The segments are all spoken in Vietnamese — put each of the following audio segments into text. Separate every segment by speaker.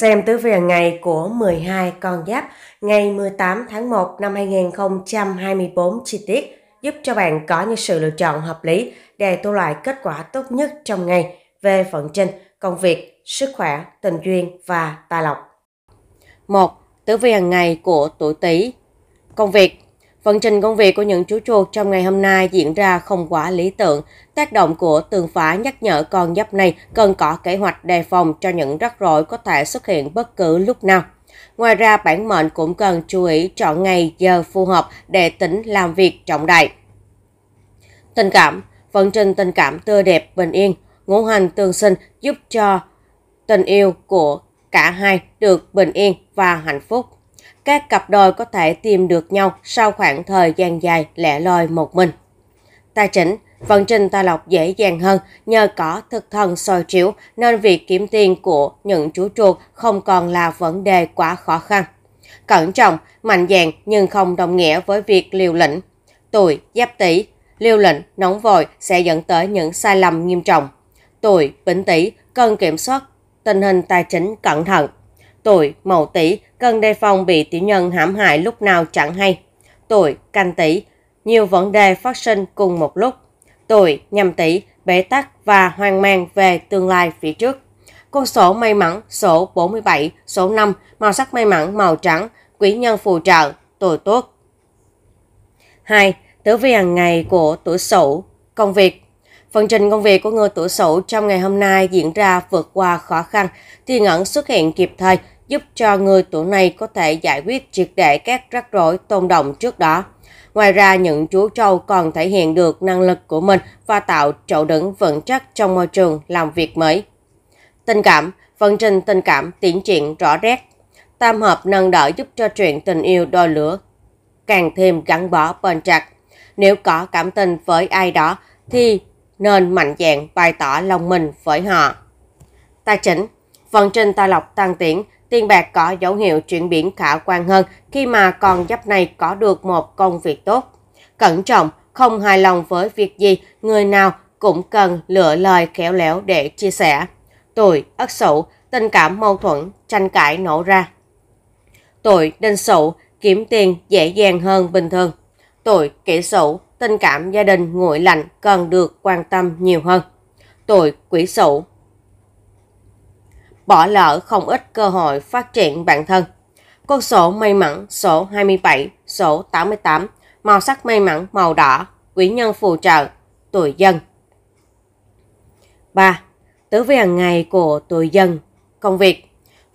Speaker 1: Xem tứ hàng ngày của 12 con giáp ngày 18 tháng 1 năm 2024 chi tiết giúp cho bạn có những sự lựa chọn hợp lý để tu loại kết quả tốt nhất trong ngày về vận trình, công việc, sức khỏe, tình duyên và tài lộc. 1. Tử vi hàng ngày của tuổi Tý. Công việc Vận trình công việc của những chú chuột trong ngày hôm nay diễn ra không quá lý tưởng. Tác động của tường phá nhắc nhở con giáp này cần có kế hoạch đề phòng cho những rắc rối có thể xuất hiện bất cứ lúc nào. Ngoài ra, bản mệnh cũng cần chú ý chọn ngày, giờ phù hợp để tính làm việc trọng đại. Tình cảm Vận trình tình cảm tươi đẹp, bình yên, ngũ hành tương sinh giúp cho tình yêu của cả hai được bình yên và hạnh phúc các cặp đôi có thể tìm được nhau sau khoảng thời gian dài lẻ loi một mình. Tài chính vận trình tài lộc dễ dàng hơn nhờ có thực thần soi chiếu nên việc kiếm tiền của những chú chuột không còn là vấn đề quá khó khăn. Cẩn trọng, mạnh dạn nhưng không đồng nghĩa với việc liều lĩnh. Tuổi giáp tỷ, liều lĩnh, nóng vội sẽ dẫn tới những sai lầm nghiêm trọng. Tuổi bính tỷ cần kiểm soát tình hình tài chính cẩn thận. Tuổi Mậu tỵ cần đề phòng bị tiểu nhân hãm hại lúc nào chẳng hay. Tuổi Canh tỵ nhiều vấn đề phát sinh cùng một lúc. Tuổi Nhâm tỵ bế tắc và hoang mang về tương lai phía trước. Con số may mắn số 47, số 5, màu sắc may mắn màu trắng, quý nhân phù trợ, tuổi tuất 2. Tử vi hàng ngày của tuổi Sửu, công việc Phần trình công việc của người tuổi Sửu trong ngày hôm nay diễn ra vượt qua khó khăn, thiên ẩn xuất hiện kịp thời, giúp cho người tuổi này có thể giải quyết triệt để các rắc rối tồn động trước đó. Ngoài ra, những chú trâu còn thể hiện được năng lực của mình và tạo chỗ đứng vững chắc trong môi trường làm việc mới. Tình cảm, phần trình tình cảm tiến triển rõ rệt. Tam hợp nâng đỡ giúp cho chuyện tình yêu đôi lửa càng thêm gắn bó bền chặt. Nếu có cảm tình với ai đó thì nên mạnh dạn bày tỏ lòng mình với họ. Tài chính Vận trình tài lộc tăng tiến, tiền bạc có dấu hiệu chuyển biến khả quan hơn khi mà con giáp này có được một công việc tốt. Cẩn trọng, không hài lòng với việc gì, người nào cũng cần lựa lời khéo léo để chia sẻ. Tuổi Ất Sửu, tình cảm mâu thuẫn, tranh cãi nổ ra. Tuổi Đinh Sửu, kiếm tiền dễ dàng hơn bình thường. Tuổi Kỷ Sửu, tình cảm gia đình nguội lạnh cần được quan tâm nhiều hơn. Tuổi quỷ sửu Bỏ lỡ không ít cơ hội phát triển bản thân. Con số may mắn số 27, số 88, màu sắc may mắn màu đỏ, quý nhân phù trợ, tuổi dân. 3. Tứ vi hàng ngày của tuổi dân, công việc.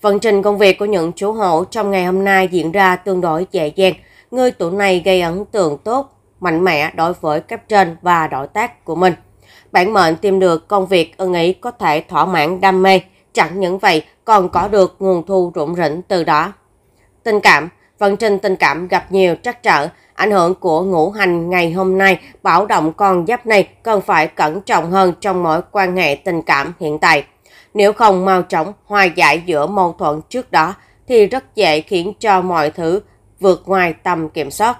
Speaker 1: Vận trình công việc của những chủ hộ trong ngày hôm nay diễn ra tương đối dễ dàng. Người tuổi này gây ấn tượng tốt mạnh mẽ đối với cấp trên và đối tác của mình. Bản mệnh tìm được công việc ưng ý có thể thỏa mãn đam mê, chẳng những vậy còn có được nguồn thu rủng rỉnh từ đó. Tình cảm, vận trình tình cảm gặp nhiều trắc trở, ảnh hưởng của ngũ hành ngày hôm nay bảo động con giáp này cần phải cẩn trọng hơn trong mối quan hệ tình cảm hiện tại. Nếu không mau chóng hòa giải giữa mâu thuẫn trước đó thì rất dễ khiến cho mọi thứ vượt ngoài tầm kiểm soát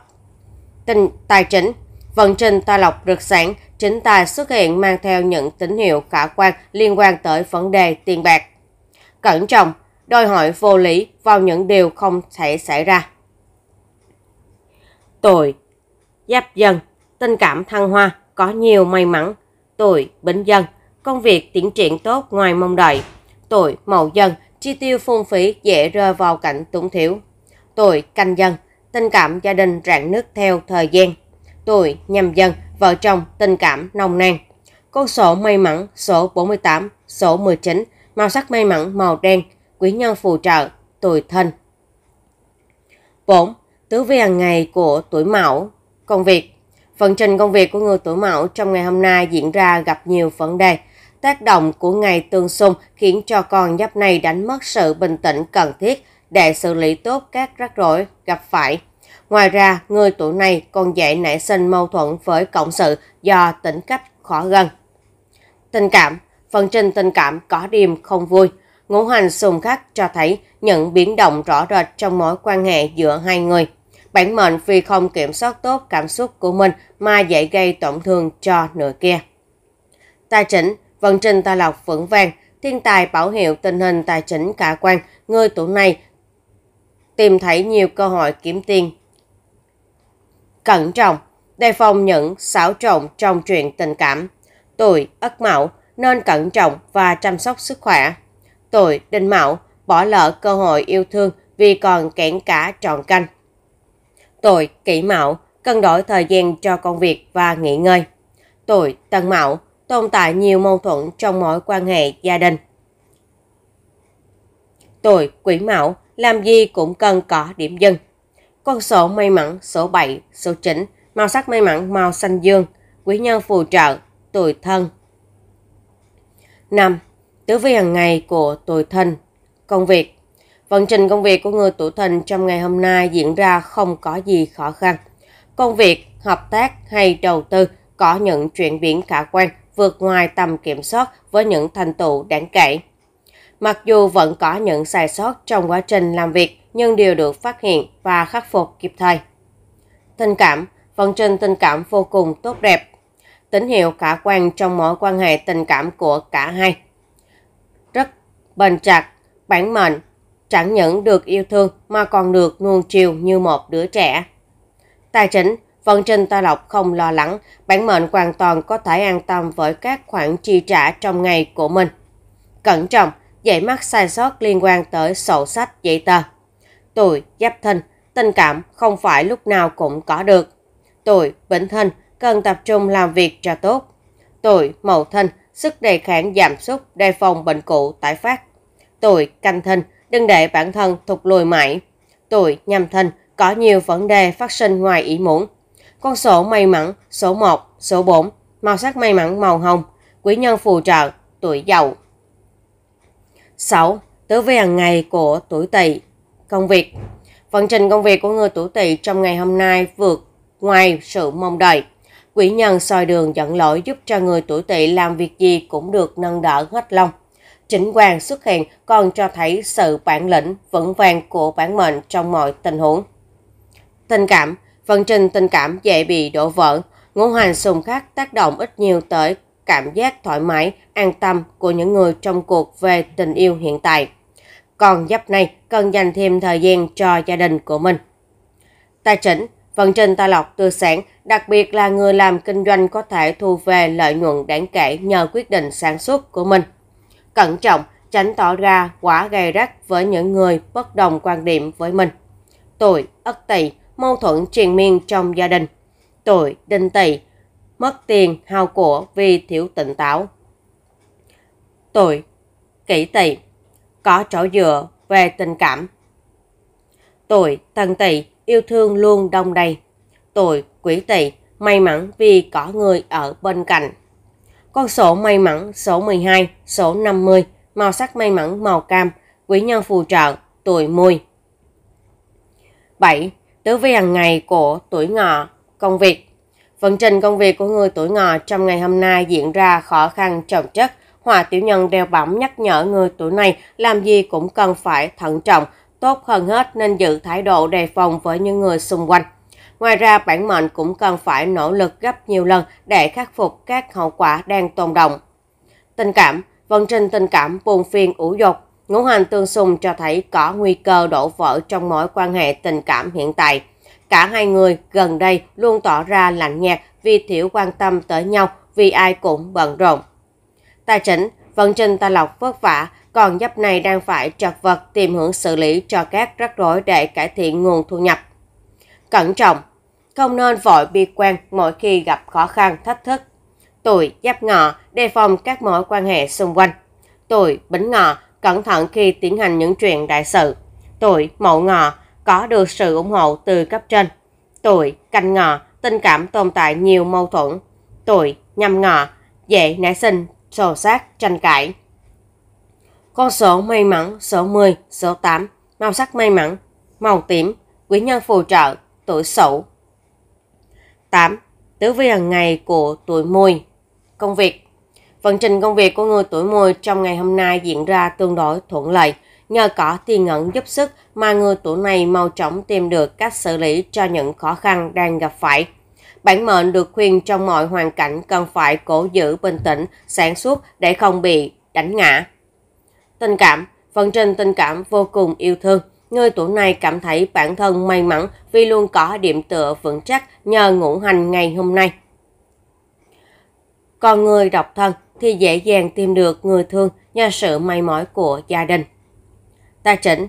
Speaker 1: tình, tài chính. Vận trình tài lộc rực sản, chính tài xuất hiện mang theo những tín hiệu khả quan liên quan tới vấn đề tiền bạc. Cẩn trọng, đòi hỏi vô lý vào những điều không thể xảy ra. Tuổi Giáp dần, tình cảm thăng hoa, có nhiều may mắn. Tuổi Bính dần, công việc tiến triển tốt ngoài mong đợi. Tuổi Mậu dần, chi tiêu phung phí dễ rơi vào cảnh túng thiếu. Tuổi Canh dần, Tình cảm gia đình rạn nứt theo thời gian. Tuổi nhâm dần, vợ chồng tình cảm nồng nàn. con sổ may mắn số 48, số 19, màu sắc may mắn màu đen, quý nhân phù trợ, tuổi thân. 4. Tứ vi hàng ngày của tuổi mão, công việc. Phần trình công việc của người tuổi mão trong ngày hôm nay diễn ra gặp nhiều vấn đề. Tác động của ngày tương xung khiến cho con giáp này đánh mất sự bình tĩnh cần thiết để xử lý tốt các rắc rối gặp phải. Ngoài ra, người tuổi này còn dễ nảy sinh mâu thuẫn với cộng sự do tính cách khó gần. Tình cảm Phần trình tình cảm có điểm không vui. Ngũ hành xung khắc cho thấy những biến động rõ rệt trong mối quan hệ giữa hai người. Bản mệnh vì không kiểm soát tốt cảm xúc của mình mà dễ gây tổn thương cho nửa kia. Tài chính Vận trình tài lộc vững vàng, thiên tài bảo hiệu tình hình tài chính khả quan, người tuổi này tìm thấy nhiều cơ hội kiếm tiền. Cẩn trọng, đề phòng những xáo trộn trong chuyện tình cảm. Tuổi Ất Mão nên cẩn trọng và chăm sóc sức khỏe. Tuổi Đinh Mão bỏ lỡ cơ hội yêu thương vì còn kẽn cả trọn canh. Tuổi Kỷ Mão cân đổi thời gian cho công việc và nghỉ ngơi. Tuổi Tân Mão tồn tại nhiều mâu thuẫn trong mối quan hệ gia đình. Tuổi Quỷ Mão làm gì cũng cần có điểm dừng. Con sổ may mắn số 7, số 9, màu sắc may mắn màu xanh dương, quý nhân phù trợ, tuổi thân. 5. Tử vi hàng ngày của tuổi thân Công việc Vận trình công việc của người tuổi thân trong ngày hôm nay diễn ra không có gì khó khăn. Công việc, hợp tác hay đầu tư có những chuyển biến khả quan vượt ngoài tầm kiểm soát với những thành tựu đáng kể. Mặc dù vẫn có những sai sót trong quá trình làm việc nhưng đều được phát hiện và khắc phục kịp thời. Tình cảm, vận trình tình cảm vô cùng tốt đẹp, tín hiệu khả quan trong mối quan hệ tình cảm của cả hai. Rất bền chặt, bản mệnh, chẳng những được yêu thương mà còn được nuông chiều như một đứa trẻ. Tài chính, vận trình tài lộc không lo lắng, bản mệnh hoàn toàn có thể an tâm với các khoản chi trả trong ngày của mình. Cẩn trọng, dậy mắc sai sót liên quan tới sổ sách giấy tờ. Tuổi giáp thân tình cảm không phải lúc nào cũng có được. Tuổi bính thân cần tập trung làm việc cho tốt. Tuổi mậu thân sức đề kháng giảm sút đề phòng bệnh cũ tái phát. Tuổi canh thân đừng để bản thân thụt lùi mãi. Tuổi nhâm thân có nhiều vấn đề phát sinh ngoài ý muốn. Con số may mắn số 1, số 4, màu sắc may mắn màu hồng, quý nhân phù trợ, tuổi giàu. 6. Tứ về hàng ngày của tuổi tỵ Công việc Vận trình công việc của người tuổi tỵ trong ngày hôm nay vượt ngoài sự mong đợi. Quỷ nhân soi đường dẫn lỗi giúp cho người tuổi tỵ làm việc gì cũng được nâng đỡ hết lòng. Chính quan xuất hiện còn cho thấy sự bản lĩnh vững vàng của bản mệnh trong mọi tình huống. Tình cảm Vận trình tình cảm dễ bị đổ vỡ, ngũ hành xung khắc tác động ít nhiều tới cảm giác thoải mái, an tâm của những người trong cuộc về tình yêu hiện tại. Còn giáp này cần dành thêm thời gian cho gia đình của mình. Tài chính, vận trình tài lộc tư sản, đặc biệt là người làm kinh doanh có thể thu về lợi nhuận đáng kể nhờ quyết định sản xuất của mình. Cẩn trọng, tránh tỏ ra quá gay rắc với những người bất đồng quan điểm với mình. Tuổi, ất tỵ, mâu thuẫn triền miên trong gia đình. Tuổi, đinh tỵ, mất tiền, hao của vì thiếu tỉnh táo. Tuổi Kỷ tỵ Có chỗ dựa về tình cảm. Tuổi thân tỵ Yêu thương luôn đông đầy. Tuổi Quỷ tỵ May mắn vì có người ở bên cạnh. Con số may mắn số 12, số 50, màu sắc may mắn màu cam, quý nhân phù trợ, tuổi mùi. 7. Tứ vi hàng ngày của tuổi ngọ, công việc. Vận trình công việc của người tuổi ngọ trong ngày hôm nay diễn ra khó khăn trọng chất. Hòa tiểu nhân đeo bỏng nhắc nhở người tuổi này làm gì cũng cần phải thận trọng, tốt hơn hết nên giữ thái độ đề phòng với những người xung quanh. Ngoài ra, bản mệnh cũng cần phải nỗ lực gấp nhiều lần để khắc phục các hậu quả đang tồn động. Tình cảm, vận trình tình cảm buồn phiền ủ dột, ngũ hành tương xung cho thấy có nguy cơ đổ vỡ trong mối quan hệ tình cảm hiện tại – Cả hai người gần đây luôn tỏ ra lạnh nhạt vì thiểu quan tâm tới nhau vì ai cũng bận rộn. Tài chính vận trình ta lọc vất vả, còn giáp này đang phải trật vật tìm hướng xử lý cho các rắc rối để cải thiện nguồn thu nhập. Cẩn trọng, không nên vội bi quan mỗi khi gặp khó khăn thách thức. Tuổi giáp ngọ đề phòng các mối quan hệ xung quanh. Tuổi bính ngọ cẩn thận khi tiến hành những chuyện đại sự. Tuổi mậu ngọ có được sự ủng hộ từ cấp trên. Tuổi, canh ngọ, tình cảm tồn tại nhiều mâu thuẫn. Tuổi, nhâm ngọ, dễ nảy sinh, sổ sát, tranh cãi. Con số may mắn số 10, số 8, màu sắc may mắn, màu tím, quý nhân phù trợ, tuổi sửu. 8. Tứ vi hàng ngày của tuổi mùi. Công việc Vận trình công việc của người tuổi mùi trong ngày hôm nay diễn ra tương đối thuận lợi – Nhờ cỏ tiền ngẩn giúp sức mà người tuổi này mau chóng tìm được cách xử lý cho những khó khăn đang gặp phải. Bản mệnh được khuyên trong mọi hoàn cảnh cần phải cố giữ bình tĩnh, sáng suốt để không bị đánh ngã. Tình cảm Phần trình tình cảm vô cùng yêu thương. Người tuổi này cảm thấy bản thân may mắn vì luôn có điểm tựa vững chắc nhờ ngũ hành ngày hôm nay. Còn người độc thân thì dễ dàng tìm được người thương nhờ sự may mỏi của gia đình. Ta chỉnh,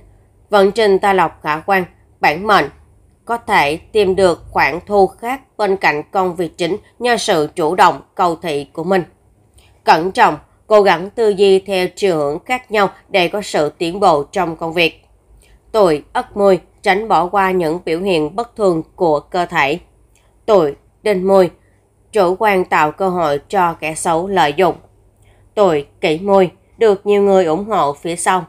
Speaker 1: vận trình ta lọc khả quan, bản mệnh, có thể tìm được khoản thu khác bên cạnh công việc chính nhờ sự chủ động cầu thị của mình. Cẩn trọng, cố gắng tư duy theo chiều hướng khác nhau để có sự tiến bộ trong công việc. Tuổi Ất Mùi tránh bỏ qua những biểu hiện bất thường của cơ thể. Tuổi Đinh Mùi chủ quan tạo cơ hội cho kẻ xấu lợi dụng. Tuổi Kỷ Mùi được nhiều người ủng hộ phía sau.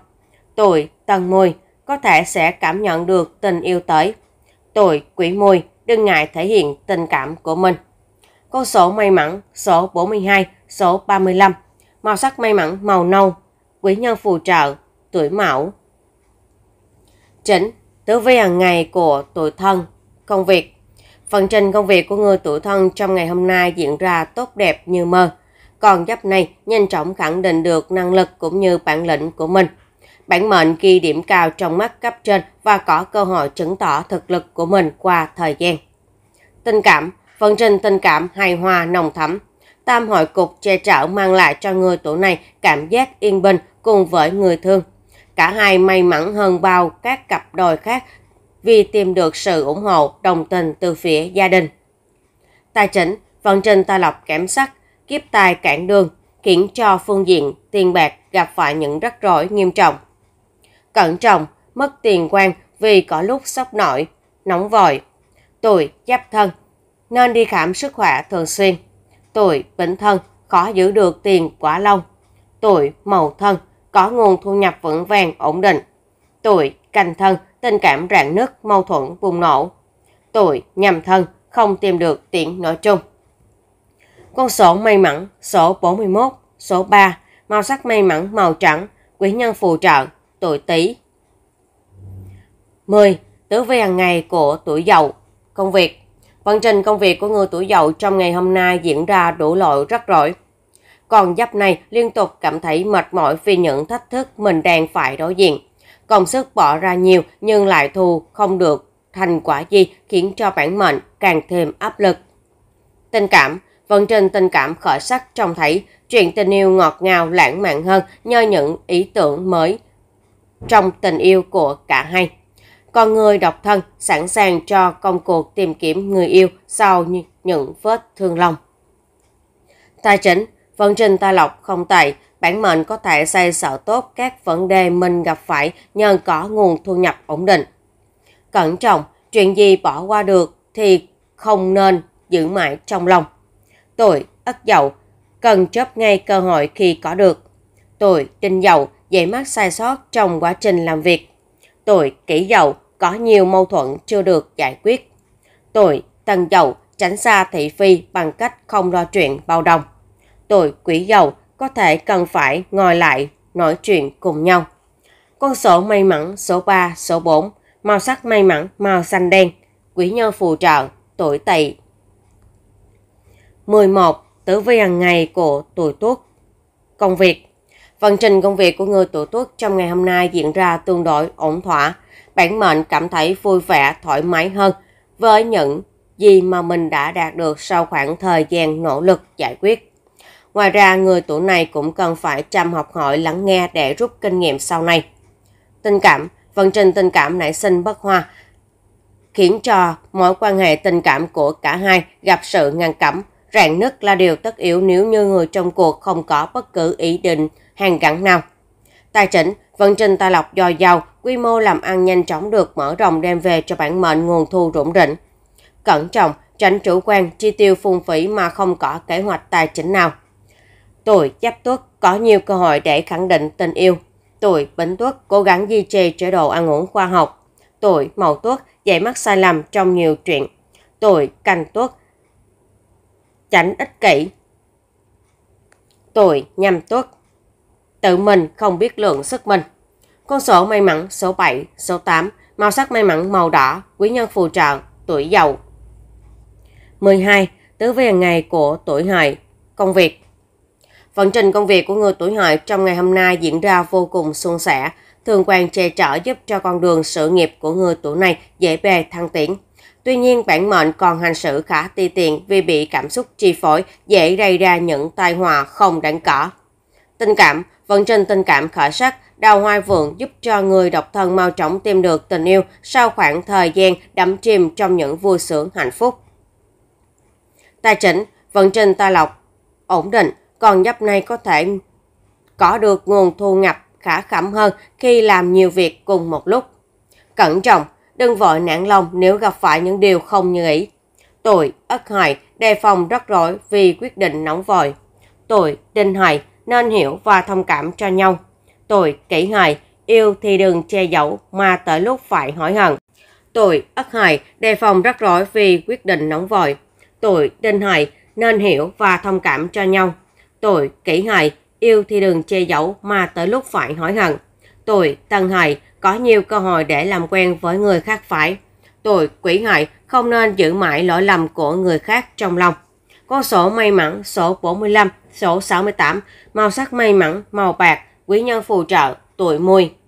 Speaker 1: Tuổi tầng mùi có thể sẽ cảm nhận được tình yêu tới. Tuổi quỷ mùi đừng ngại thể hiện tình cảm của mình. Con số may mắn số 42, số 35. Màu sắc may mắn màu nâu. Quý nhân phù trợ, tuổi mão. chính tử vi hàng ngày của tuổi thân, công việc. Phần trình công việc của người tuổi thân trong ngày hôm nay diễn ra tốt đẹp như mơ. Còn giáp này nhanh chóng khẳng định được năng lực cũng như bản lĩnh của mình. Bản mệnh ghi điểm cao trong mắt cấp trên và có cơ hội chứng tỏ thực lực của mình qua thời gian. Tình cảm, phần trình tình cảm hài hòa nồng thắm. Tam hội cục che chở mang lại cho người tuổi này cảm giác yên bình cùng với người thương. Cả hai may mắn hơn bao các cặp đôi khác vì tìm được sự ủng hộ, đồng tình từ phía gia đình. Tài chính, phần trình tài lộc kém sắc, kiếp tài cản đường, khiến cho phương diện tiền bạc gặp phải những rắc rối nghiêm trọng cẩn trọng, mất tiền quan vì có lúc sốc nổi, nóng vội. Tuổi giáp thân nên đi khám sức khỏe thường xuyên. Tuổi bính thân khó giữ được tiền quá lâu. Tuổi mậu thân có nguồn thu nhập vững vàng ổn định. Tuổi canh thân tình cảm rạn nứt mâu thuẫn bùng nổ. Tuổi nhầm thân không tìm được tiện nói chung. Con số may mắn số 41, số 3, màu sắc may mắn màu trắng, quý nhân phù trợ, tuổi tý. 10. Tứ vi hàng ngày của tuổi dậu Công việc Vận trình công việc của người tuổi dậu trong ngày hôm nay diễn ra đủ loại rắc rối. Còn giáp này liên tục cảm thấy mệt mỏi vì những thách thức mình đang phải đối diện. Công sức bỏ ra nhiều nhưng lại thu không được thành quả gì khiến cho bản mệnh càng thêm áp lực. Tình cảm Vận trình tình cảm khởi sắc trong thấy chuyện tình yêu ngọt ngào lãng mạn hơn nhờ những ý tưởng mới trong tình yêu của cả hai. Còn người độc thân sẵn sàng cho công cuộc tìm kiếm người yêu sau những vết thương lòng. Tài chính, vận trình tài lộc không tệ, bản mệnh có thể xây sở tốt các vấn đề mình gặp phải nhờ có nguồn thu nhập ổn định. Cẩn trọng, chuyện gì bỏ qua được thì không nên giữ mãi trong lòng. Tuổi Ất Dậu cần chấp ngay cơ hội khi có được. Tuổi Đinh Dậu dễ mắc sai sót trong quá trình làm việc. Tuổi kỹ dậu có nhiều mâu thuẫn chưa được giải quyết. Tuổi tân dậu tránh xa thị phi bằng cách không lo chuyện bao đồng. Tuổi quỷ dậu có thể cần phải ngồi lại nói chuyện cùng nhau. Con số may mắn số 3, số 4, màu sắc may mắn màu xanh đen, quỷ nhân phù trợ, tuổi tỵ. 11. Tử vi hàng ngày của tuổi tuất. Công việc Vận trình công việc của người tuổi tuất trong ngày hôm nay diễn ra tương đối ổn thỏa. Bản mệnh cảm thấy vui vẻ, thoải mái hơn với những gì mà mình đã đạt được sau khoảng thời gian nỗ lực giải quyết. Ngoài ra, người tuổi này cũng cần phải chăm học hỏi lắng nghe để rút kinh nghiệm sau này. Tình cảm, vận trình tình cảm nảy sinh bất hòa, khiến cho mối quan hệ tình cảm của cả hai gặp sự ngăn cấm. Rạn nứt là điều tất yếu nếu như người trong cuộc không có bất cứ ý định hàng cẳng nào. Tài chính, vận trình tài lộc dồi dào, quy mô làm ăn nhanh chóng được mở rộng đem về cho bản mệnh nguồn thu rủng rỉnh. Cẩn trọng, tránh chủ quan chi tiêu phung phí mà không có kế hoạch tài chính nào. Tuổi Giáp Tuất có nhiều cơ hội để khẳng định tình yêu. Tuổi Bính Tuất cố gắng duy trì chế độ ăn uống khoa học. Tuổi Mậu Tuất dễ mắc sai lầm trong nhiều chuyện. Tuổi Canh Tuất tránh ích kỷ. Tuổi Nhâm Tuất tự mình không biết lượng sức mình. Con số may mắn số 7, số 8, màu sắc may mắn màu đỏ, quý nhân phù trợ, tuổi giàu. 12. Tứ vi ngày của tuổi hợi Công việc Vận trình công việc của người tuổi hợi trong ngày hôm nay diễn ra vô cùng suôn sẻ, thường quan che chở giúp cho con đường sự nghiệp của người tuổi này dễ bề thăng tiến. Tuy nhiên, bản mệnh còn hành xử khá ti tiện vì bị cảm xúc chi phối, dễ gây ra những tai họa không đáng có. Tình cảm, Vận trình tình cảm khởi sắc, Đào Hoa Vượng giúp cho người độc thân mau chóng tìm được tình yêu sau khoảng thời gian đắm chìm trong những vui sướng hạnh phúc. Tài chính, vận trình tài lộc, ổn định, còn dấp này có thể có được nguồn thu nhập khả khẩm hơn khi làm nhiều việc cùng một lúc. Cẩn trọng, đừng vội nản lòng nếu gặp phải những điều không như ý. Tuổi, ất hợi, đề phòng rắc rối vì quyết định nóng vội. Tuổi, đinh hợi, nên hiểu và thông cảm cho nhau. Tôi kỹ hài, yêu thì đừng che giấu mà tới lúc phải hỏi hận. Tôi ất hài, đề phòng rắc rối vì quyết định nóng vội. Tôi đinh hài, nên hiểu và thông cảm cho nhau. Tôi kỹ hài, yêu thì đừng che giấu mà tới lúc phải hỏi hận. Tôi tân hài, có nhiều cơ hội để làm quen với người khác phải. Tôi quỷ hợi không nên giữ mãi lỗi lầm của người khác trong lòng. Con số may mắn số 45 số 68, màu sắc may mắn, màu bạc, quý nhân phù trợ, tuổi mùi.